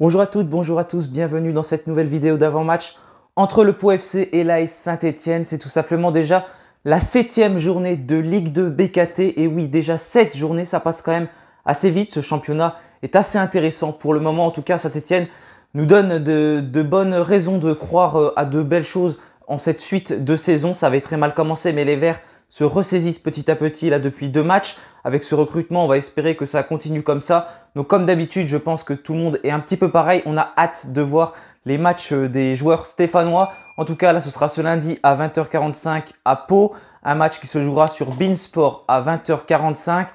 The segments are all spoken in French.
Bonjour à toutes, bonjour à tous, bienvenue dans cette nouvelle vidéo d'avant-match entre le Pau FC et l'AS Saint-Etienne. C'est tout simplement déjà la septième journée de Ligue 2 BKT. Et oui, déjà sept journées, ça passe quand même assez vite. Ce championnat est assez intéressant pour le moment. En tout cas, Saint-Etienne nous donne de, de bonnes raisons de croire euh, à de belles choses en cette suite de saison. Ça avait très mal commencé, mais les Verts se ressaisissent petit à petit là depuis deux matchs. Avec ce recrutement, on va espérer que ça continue comme ça. Donc comme d'habitude, je pense que tout le monde est un petit peu pareil. On a hâte de voir les matchs euh, des joueurs stéphanois. En tout cas, là, ce sera ce lundi à 20h45 à Pau. Un match qui se jouera sur Beansport à 20h45.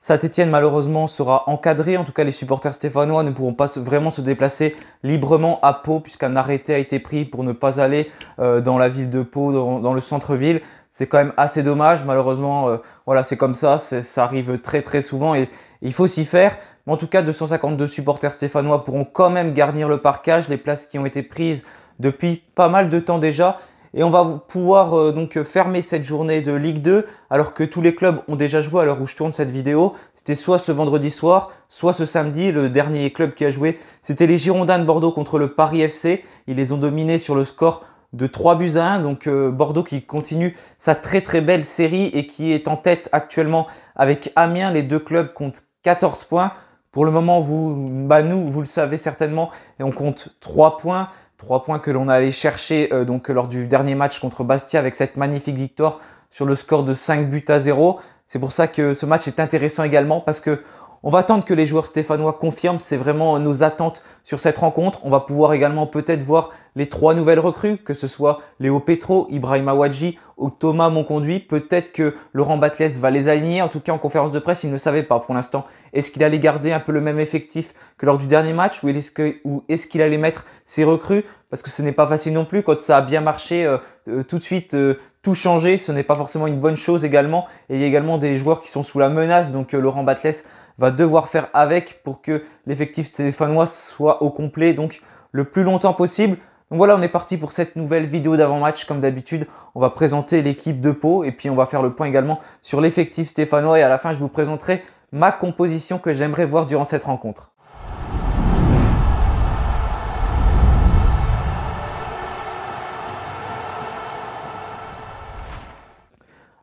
Saint-Etienne, malheureusement, sera encadré. En tout cas, les supporters stéphanois ne pourront pas vraiment se déplacer librement à Pau, puisqu'un arrêté a été pris pour ne pas aller euh, dans la ville de Pau, dans le centre-ville c'est quand même assez dommage. Malheureusement, euh, voilà, c'est comme ça, ça arrive très très souvent et, il faut s'y faire. Mais en tout cas, 252 supporters stéphanois pourront quand même garnir le parcage, les places qui ont été prises depuis pas mal de temps déjà. Et on va pouvoir euh, donc fermer cette journée de Ligue 2 alors que tous les clubs ont déjà joué à l'heure où je tourne cette vidéo. C'était soit ce vendredi soir, soit ce samedi. Le dernier club qui a joué, c'était les Girondins de Bordeaux contre le Paris FC. Ils les ont dominés sur le score de 3 buts à 1. Donc euh, Bordeaux qui continue sa très très belle série et qui est en tête actuellement avec Amiens. Les deux clubs comptent 14 points. Pour le moment, vous, bah nous, vous le savez certainement, et on compte 3 points. 3 points que l'on a chercher euh, donc, lors du dernier match contre Bastia avec cette magnifique victoire sur le score de 5 buts à 0. C'est pour ça que ce match est intéressant également parce que on va attendre que les joueurs stéphanois confirment, c'est vraiment nos attentes sur cette rencontre. On va pouvoir également peut-être voir les trois nouvelles recrues, que ce soit Léo Petro, Ibrahim Awadji ou Thomas Monconduit. Peut-être que Laurent Batles va les aligner. En tout cas, en conférence de presse, il ne savait pas pour l'instant. Est-ce qu'il allait garder un peu le même effectif que lors du dernier match ou est-ce qu'il allait mettre ses recrues Parce que ce n'est pas facile non plus quand ça a bien marché euh, euh, tout de suite. Euh, tout changer, ce n'est pas forcément une bonne chose également. Et il y a également des joueurs qui sont sous la menace, donc euh, Laurent Batles va devoir faire avec pour que l'effectif stéphanois soit au complet, donc le plus longtemps possible. Donc voilà, on est parti pour cette nouvelle vidéo d'avant-match. Comme d'habitude, on va présenter l'équipe de Pau et puis on va faire le point également sur l'effectif stéphanois. Et à la fin, je vous présenterai ma composition que j'aimerais voir durant cette rencontre.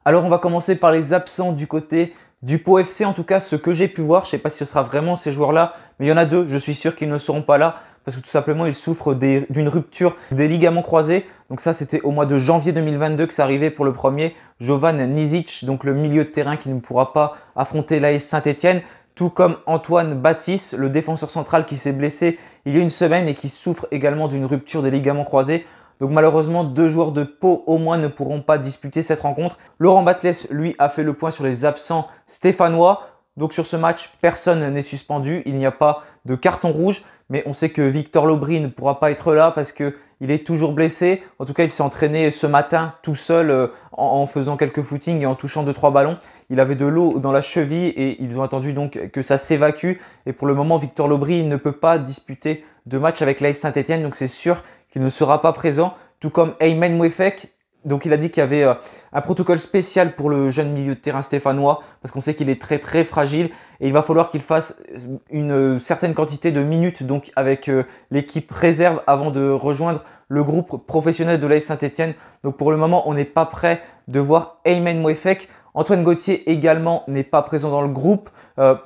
Alors on va commencer par les absents du côté du Pau FC, en tout cas ce que j'ai pu voir. Je ne sais pas si ce sera vraiment ces joueurs-là, mais il y en a deux, je suis sûr qu'ils ne seront pas là parce que tout simplement ils souffrent d'une rupture des ligaments croisés. Donc ça c'était au mois de janvier 2022 que ça arrivait pour le premier, Jovan Nizic, donc le milieu de terrain qui ne pourra pas affronter l'AS Saint-Etienne, tout comme Antoine Baptiste, le défenseur central qui s'est blessé il y a une semaine et qui souffre également d'une rupture des ligaments croisés. Donc malheureusement, deux joueurs de Pau au moins ne pourront pas disputer cette rencontre. Laurent Batles, lui, a fait le point sur les absents stéphanois. Donc sur ce match, personne n'est suspendu, il n'y a pas de carton rouge, mais on sait que Victor Lobry ne pourra pas être là parce qu'il est toujours blessé. En tout cas, il s'est entraîné ce matin tout seul euh, en, faisant quelques footings et en touchant 2-3 ballons. Il avait de l'eau dans la cheville et ils ont attendu donc que ça s'évacue. Et pour le moment, Victor Lobry ne peut pas disputer de match avec l'AS Saint-Etienne, donc c'est sûr qui ne sera pas présent, tout comme Ayman Mouefek. Donc il a dit qu'il y avait euh, un protocole spécial pour le jeune milieu de terrain stéphanois, parce qu'on sait qu'il est très très fragile, et il va falloir qu'il fasse euh, une euh, certaine quantité de minutes donc avec l'équipe réserve avant de rejoindre le groupe professionnel de l'AS Saint-Etienne. Donc pour le moment, on n'est pas prêt de voir Ayman Mouefek. Antoine Gauthier également n'est pas présent dans le groupe,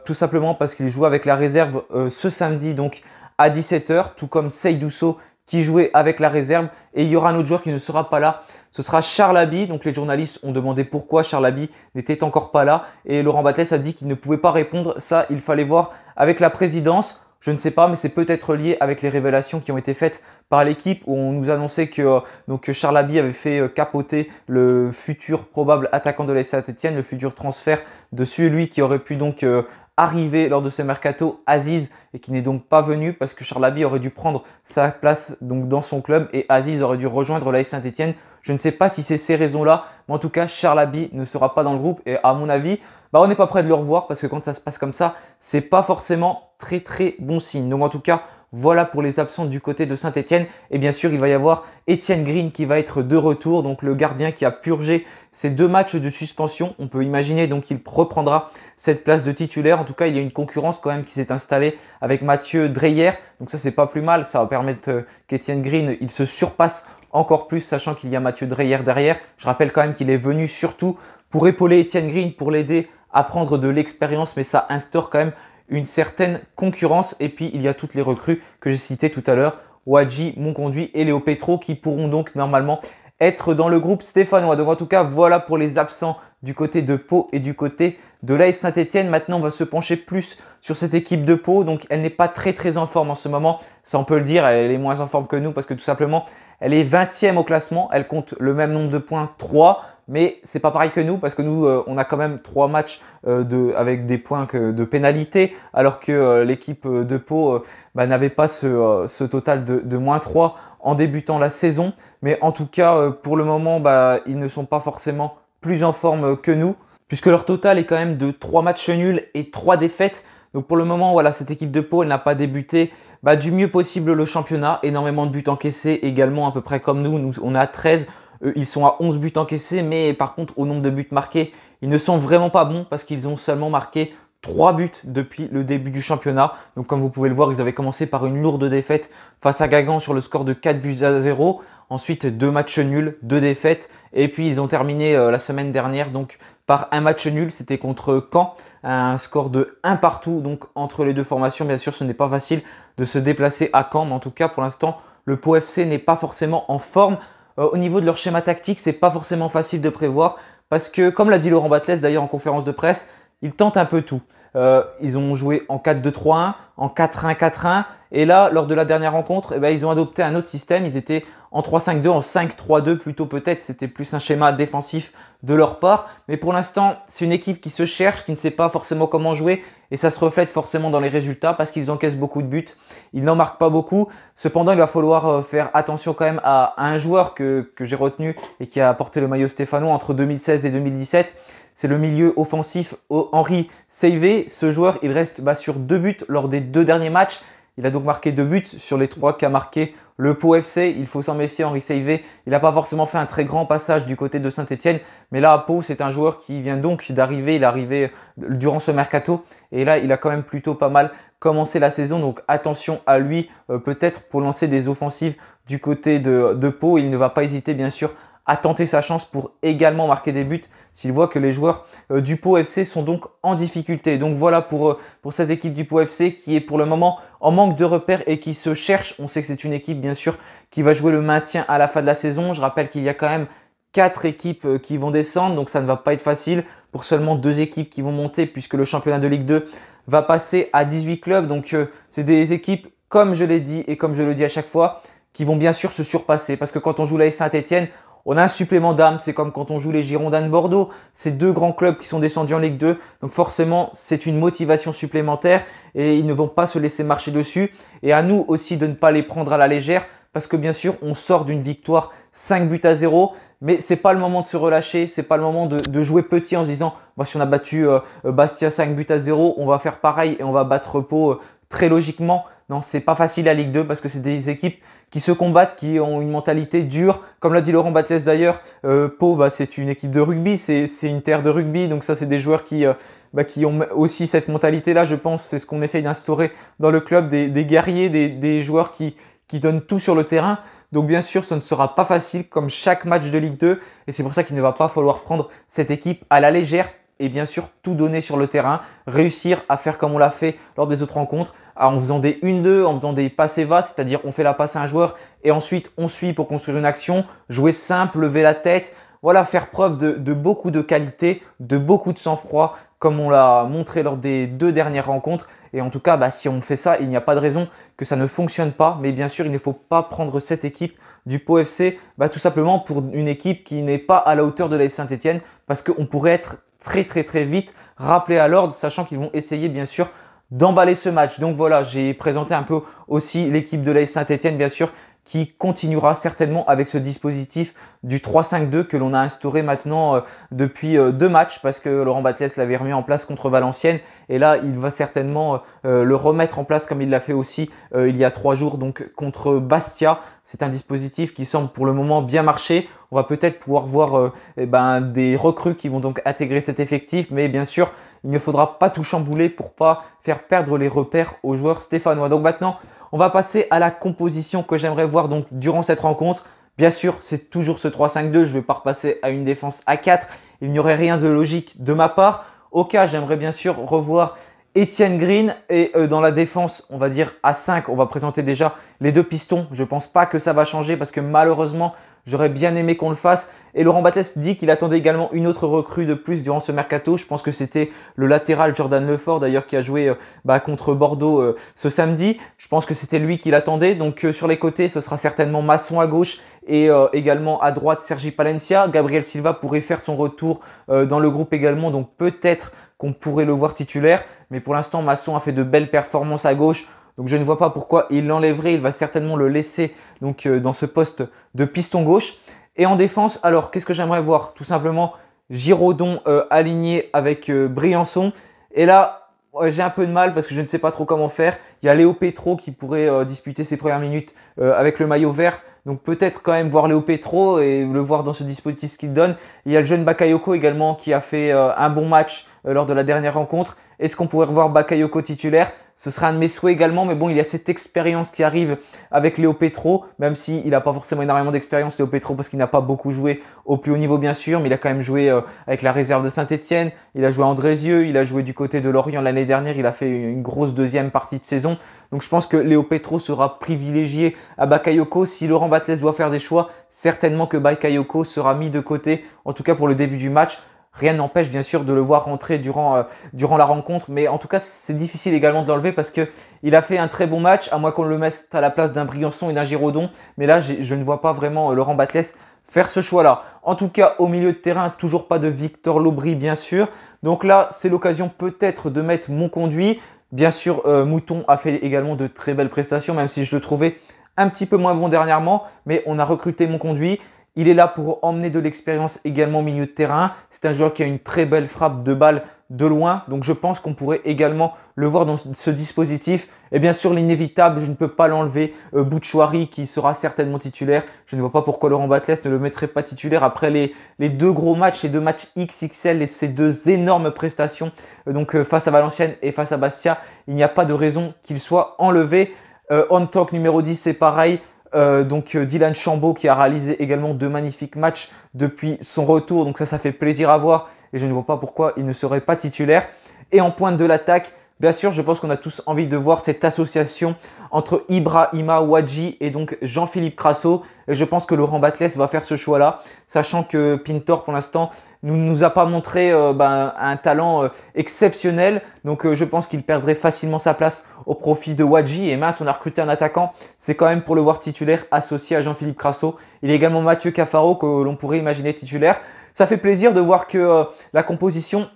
tout simplement parce qu'il joue avec la réserve ce samedi donc à 17h, tout comme sou qui jouait avec la réserve. Et il y aura un autre joueur qui ne sera pas là. Ce sera Charles Abbey. Donc les journalistes ont demandé pourquoi Charles Abbey n'était encore pas là. Et Laurent Battès a dit qu'il ne pouvait pas répondre. Ça, il fallait voir avec la présidence. Je ne sais pas, mais c'est peut-être lié avec les révélations qui ont été faites par l'équipe où on nous annonçait que, euh, donc, Charles Abbey avait fait euh, capoter le futur probable attaquant de la Saint-Etienne, le futur transfert de celui qui aurait pu donc euh, arrivé lors de ce mercato Aziz et qui n'est donc pas venu parce que Charlaby aurait dû prendre sa place donc dans son club et Aziz aurait dû rejoindre l'AS Saint-Etienne. Je ne sais pas si c'est ces raisons-là, mais en tout cas Charlaby ne sera pas dans le groupe et à mon avis, bah, on n'est pas prêt de le revoir parce que quand ça se passe comme ça, c'est pas forcément très très bon signe. Donc en tout cas, voilà pour les absents du côté de Saint-Etienne. Et bien sûr, il va y avoir Étienne Green qui va être de retour, donc le gardien qui a purgé ses deux matchs de suspension. On peut imaginer donc qu'il reprendra cette place de titulaire. En tout cas, il y a une concurrence quand même qui s'est installée avec Mathieu Dreyer. Donc ça, c'est pas plus mal. Ça va permettre euh, qu'Étienne Green, il se surpasse encore plus, sachant qu'il y a Mathieu Dreyer derrière. Je rappelle quand même qu'il est venu surtout pour épauler Étienne Green, pour l'aider à prendre de l'expérience, mais ça instaure quand même une certaine concurrence. Et puis, il y a toutes les recrues que j'ai citées tout à l'heure, Wadji, Monconduit et Léo Petro, qui pourront donc normalement être dans le groupe stéphanois. Donc en tout cas, voilà pour les absents du côté de Pau et du côté de l'AS Saint-Etienne. Maintenant, on va se pencher plus sur cette équipe de Pau. Donc elle n'est pas très très en forme en ce moment. Ça on peut le dire, elle est moins en forme que nous parce que tout simplement, elle est 20e au classement. Elle compte le même nombre de points, 3 mais c'est pas pareil que nous parce que nous euh, on a quand même trois matchs euh, avec des points de pénalité alors que euh, l'équipe de Pau bah, n'avait pas ce, total de, moins 3 en débutant la saison mais en tout cas pour le moment bah, ils ne sont pas forcément plus en forme que nous puisque leur total est quand même de 3 matchs nuls et 3 défaites donc pour le moment, voilà, cette équipe de Pau, elle n'a pas débuté bah, du mieux possible le championnat. Énormément de buts encaissés également, à peu près comme nous. nous on a 13 ils sont à 11 buts encaissés, mais par contre, au nombre de buts marqués, ils ne sont vraiment pas bons parce qu'ils ont seulement marqué 3 buts depuis le début du championnat. Donc comme vous pouvez le voir, ils avaient commencé par une lourde défaite face à Gagan sur le score de 4 buts à 0. Ensuite, deux matchs nuls, deux défaites. Et puis, ils ont terminé euh, la semaine dernière donc par un match nul. C'était contre Caen, un score de 1 partout. Donc, entre les deux formations, bien sûr, ce n'est pas facile de se déplacer à Caen. Mais en tout cas, pour l'instant, le POFC n'est pas forcément en forme. Euh, au niveau de leur schéma tactique, c'est pas forcément facile de prévoir parce que, comme l'a dit Laurent Batles d'ailleurs en conférence de presse, ils tentent un peu tout. Euh, ils ont joué en 4-2-3-1, en 4-1-4-1, et là, lors de la dernière rencontre, eh ben, ils ont adopté un autre système. Ils étaient en 3-5-2, en 5-3-2 plutôt peut-être. C'était plus un schéma défensif de leur part. Mais pour l'instant, c'est une équipe qui se cherche, qui ne sait pas forcément comment jouer. Et ça se reflète forcément dans les résultats parce qu'ils encaissent beaucoup de buts. Ils n'en marquent pas beaucoup. Cependant, il va falloir euh, faire attention quand même à un joueur que, j'ai retenu et qui a porté le maillot stéphano entre 2016 et 2017 c'est le milieu offensif Henri Seyvé. Ce joueur, il reste bah, sur deux buts lors des deux derniers matchs. Il a donc marqué deux buts sur les trois qu'a marqués le Pau FC, il faut s'en méfier, Henri Seyvé, il n'a pas forcément fait un très grand passage du côté de Saint-Etienne, mais là Pau, c'est un joueur qui vient donc d'arriver, il est arrivé euh, durant ce mercato, et là il a quand même plutôt pas mal commencé la saison, donc attention à lui, euh, peut-être pour lancer des offensives du côté de, de Pau, il ne va pas hésiter bien sûr à tenter sa chance pour également marquer des buts s'il voit que les joueurs euh, du Pau FC sont donc en difficulté. Donc voilà pour, euh, pour cette équipe du Pau FC qui est pour le moment en manque de repères et qui se cherche. On sait que c'est une équipe bien sûr qui va jouer le maintien à la fin de la saison. Je rappelle qu'il y a quand même quatre équipes euh, qui vont descendre, donc ça ne va pas être facile pour seulement deux équipes qui vont monter puisque le championnat de Ligue 2 va passer à 18 clubs. Donc c'est des équipes, comme je l'ai dit et comme je le dis à chaque fois, qui vont bien sûr se surpasser parce que quand on joue la Saint-Etienne, on a un supplément d'âme, c'est comme quand on joue les Girondins de Bordeaux, ces deux grands clubs qui sont descendus en Ligue 2. Donc forcément, c'est une motivation supplémentaire et ils ne vont pas se laisser marcher dessus. Et à nous aussi de ne pas les prendre à la légère parce que bien sûr, on sort d'une victoire 5 buts à 0, mais ce n'est pas le moment de se relâcher, c'est pas le moment de, jouer petit en se disant moi bah, si on a battu euh, Bastia 5 buts à 0, on va faire pareil et on va battre Repos euh, très logiquement. Non, c'est pas facile la Ligue 2 parce que c'est des équipes qui se combattent, qui ont une mentalité dure. Comme l'a dit Laurent Batles d'ailleurs, euh, Pau, bah, c'est une équipe de rugby, c'est une terre de rugby. Donc ça, c'est des joueurs euh, bah, qui, ont aussi cette mentalité-là, je pense. C'est ce qu'on essaye d'instaurer dans le club, des, guerriers, des, joueurs qui, qui donnent tout sur le terrain. Donc bien sûr, ce ne sera pas facile comme chaque match de Ligue 2. Et c'est pour ça qu'il ne va pas falloir prendre cette équipe à la légère et bien sûr tout donner sur le terrain, réussir à faire comme on l'a fait lors des autres rencontres, en faisant des 1-2, en faisant des passes va, c'est-à-dire on fait la passe à un joueur et ensuite on suit pour construire une action, jouer simple, lever la tête, voilà, faire preuve de, beaucoup de qualité, de beaucoup de sang-froid, comme on l'a montré lors des deux dernières rencontres. Et en tout cas, bah, si on fait ça, il n'y a pas de raison que ça ne fonctionne pas. Mais bien sûr, il ne faut pas prendre cette équipe du POFC FC, bah, tout simplement pour une équipe qui n'est pas à la hauteur de la Saint-Etienne, parce qu'on pourrait être très très très vite rappeler à l'ordre, sachant qu'ils vont essayer bien sûr d'emballer ce match. Donc voilà, j'ai présenté un peu aussi l'équipe de l'AS Saint-Etienne, bien sûr, qui continuera certainement avec ce dispositif du 3-5-2 que l'on a instauré maintenant euh, depuis euh, deux matchs parce que Laurent Batles l'avait remis en place contre Valenciennes et là il va certainement euh, le remettre en place comme il l'a fait aussi il y a trois jours donc contre Bastia. C'est un dispositif qui semble pour le moment bien marcher. On va peut-être pouvoir voir eh ben, des recrues qui vont donc intégrer cet effectif mais bien sûr il ne faudra pas tout chambouler pour pas faire perdre les repères aux joueurs stéphanois. Donc maintenant on va passer à la composition que j'aimerais voir donc durant cette rencontre. Bien sûr, c'est toujours ce 3-5-2, je ne vais pas repasser à une défense à 4. Il n'y aurait rien de logique de ma part. Au cas, j'aimerais bien sûr revoir Etienne Green et euh, dans la défense, on va dire à 5, on va présenter déjà les deux pistons. Je pense pas que ça va changer parce que malheureusement, j'aurais bien aimé qu'on le fasse. Et Laurent Battès dit qu'il attendait également une autre recrue de plus durant ce mercato. Je pense que c'était le latéral Jordan Lefort d'ailleurs qui a joué euh, bah, contre Bordeaux euh, ce samedi. Je pense que c'était lui qui l'attendait. Donc sur les côtés, ce sera certainement Masson à gauche et également à droite Sergi Palencia. Gabriel Silva pourrait faire son retour dans le groupe également. Donc peut-être qu'on pourrait le voir titulaire. Mais pour l'instant, Masson a fait de belles performances à gauche. Donc je ne vois pas pourquoi il l'enlèverait. Il va certainement le laisser donc, euh, dans ce poste de piston gauche. Et en défense, alors qu'est-ce que j'aimerais voir Tout simplement Giraudon euh, aligné avec euh, Briançon. Et là, j'ai un peu de mal parce que je ne sais pas trop comment faire. Il y a Léo Petro qui pourrait disputer ses premières minutes avec le maillot vert. Donc peut-être quand même voir Léo Petro et le voir dans ce dispositif qu'il donne. Il y a le jeune Bakayoko également qui a fait euh, un bon match euh, lors de la dernière rencontre. Est-ce qu'on pourrait revoir Bakayoko titulaire ce sera un de mes souhaits également, mais bon, il y a cette expérience qui arrive avec Léo Petro, même s'il n'a pas forcément énormément d'expérience, Léo Petro, parce qu'il n'a pas beaucoup joué au plus haut niveau, bien sûr, mais il a quand même joué euh, avec la réserve de Saint-Etienne, il a joué à Andrézieux, il a joué du côté de Lorient l'année dernière, il a fait une grosse deuxième partie de saison. Donc je pense que Léo Petro sera privilégié à Bakayoko. Si Laurent Batles doit faire des choix, certainement que Bakayoko sera mis de côté, en tout cas pour le début du match. Rien n'empêche bien sûr de le voir rentrer durant, euh, durant la rencontre, mais en tout cas c'est difficile également de l'enlever parce qu'il a fait un très bon match, à moins qu'on le mette à la place d'un Briançon et d'un Giraudon, mais là je ne vois pas vraiment euh, Laurent Batles faire ce choix-là. En tout cas, au milieu de terrain, toujours pas de Victor Lobry, bien sûr. Donc là, c'est l'occasion peut-être de mettre mon conduit. Bien sûr, euh, Mouton a fait également de très belles prestations, même si je le trouvais un petit peu moins bon dernièrement. Mais on a recruté mon conduit. Il est là pour emmener de l'expérience également au milieu de terrain. C'est un joueur qui a une très belle frappe de balle de loin. Donc je pense qu'on pourrait également le voir dans ce dispositif. Et bien sûr, l'inévitable, je ne peux pas l'enlever. Euh, Bouchouari qui sera certainement titulaire. Je ne vois pas pourquoi Laurent Batles ne le mettrait pas titulaire après les, deux gros matchs, les deux matchs XXL et ces deux énormes prestations. Euh, donc euh, face à Valenciennes et face à Bastia, il n'y a pas de raison qu'il soit enlevé. on talk numéro 10, c'est pareil. Euh, donc euh, Dylan Chambaud qui a réalisé également deux magnifiques matchs depuis son retour. Donc ça, ça fait plaisir à voir. Et je ne vois pas pourquoi il ne serait pas titulaire. Et en pointe de l'attaque, bien sûr, je pense qu'on a tous envie de voir cette association entre Ibrahima Wadji et donc Jean-Philippe Crasso. Et je pense que Laurent Batles va faire ce choix-là, sachant que Pintor, pour l'instant, ne nous a pas montré euh, ben, un talent euh, exceptionnel. Donc euh, je pense qu'il perdrait facilement sa place au profit de Wadji. Et mince, on a recruté un attaquant. C'est quand même pour le voir titulaire associé à Jean-Philippe Crasso. Il y a également Mathieu Cafaro que l'on pourrait imaginer titulaire. Ça fait plaisir de voir que la composition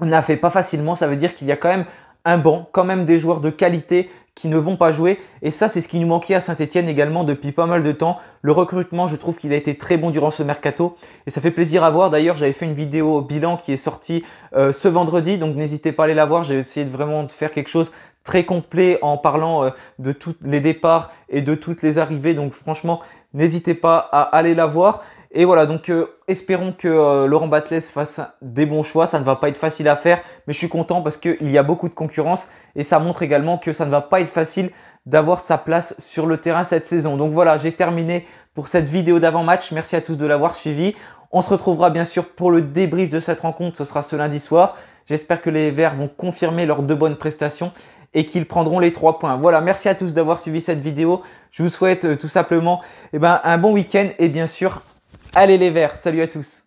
n'a fait pas facilement. Ça veut dire qu'il y a quand même un banc, quand même des joueurs de qualité qui ne vont pas jouer. Et ça, c'est ce qui nous manquait à Saint-Etienne également depuis pas mal de temps. Le recrutement, je trouve qu'il a été très bon durant ce mercato. Et ça fait plaisir à voir. D'ailleurs, j'avais fait une vidéo bilan qui est sortie euh, ce vendredi. Donc n'hésitez pas à aller la voir. J'ai essayé de vraiment de faire quelque chose très complet en parlant euh, de tous les départs et de toutes les arrivées. Donc franchement, n'hésitez pas à aller la voir. Et voilà, donc euh, espérons que euh, Laurent Batles fasse des bons choix. Ça ne va pas être facile à faire, mais je suis content parce qu'il y a beaucoup de concurrence et ça montre également que ça ne va pas être facile d'avoir sa place sur le terrain cette saison. Donc voilà, j'ai terminé pour cette vidéo d'avant-match. Merci à tous de l'avoir suivi. On se retrouvera bien sûr pour le débrief de cette rencontre. Ce sera ce lundi soir. J'espère que les Verts vont confirmer leurs deux bonnes prestations et qu'ils prendront les trois points. Voilà, merci à tous d'avoir suivi cette vidéo. Je vous souhaite euh, tout simplement eh ben, un bon week-end et bien sûr Allez les verts, salut à tous